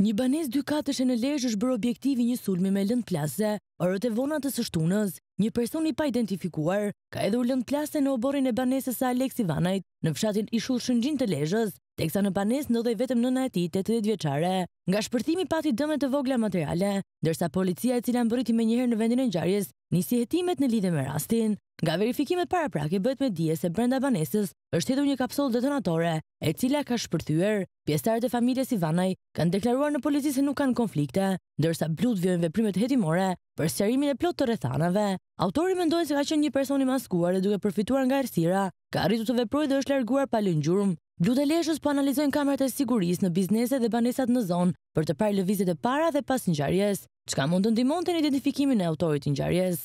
Një banes dy katëshe në lejsh është bërë objektivi një sulmi me lënd plase, orët e vonat të sështunës, një person i pa identifikuar, ka edhur lënd plase në oborin e banesës a Aleks Ivanajt, në fshatin i shullë shëngjin të lejshës, teksa në banes në dhe vetëm nëna e ti, 80 vjeqare. Nga shpërtimi pati dëmet të vogla materiale, dërsa policia e cila më bëriti me njëherë në vendin e njarjes, nisi hetimet në lidhe me rastin. Nga verifikimet paraprake bëhet me dije se brenda banesës është hedhur një kapsol detonatore, e cila ka shpërthyer. Pjesëtarët e familjes Ivanaj kanë deklaruar në polici se nuk kanë konflikte, ndërsa Blut vjen veprimet hetimore për sqarimin e plot të rrethanave. Autori mendojnë se ka qenë një person i maskuar dhe duke përfituar nga ersira, ka arritur të veprojë dhe është larguar pa lëngjurëm. Blut e Leshës po analizojnë kamerat e sigurisë në biznese dhe banesat në zonë për të parë lëvizjet e para dhe pas ngjarjes, çka mund të ndihmonte në identifikimin e autorit të ngjarjes.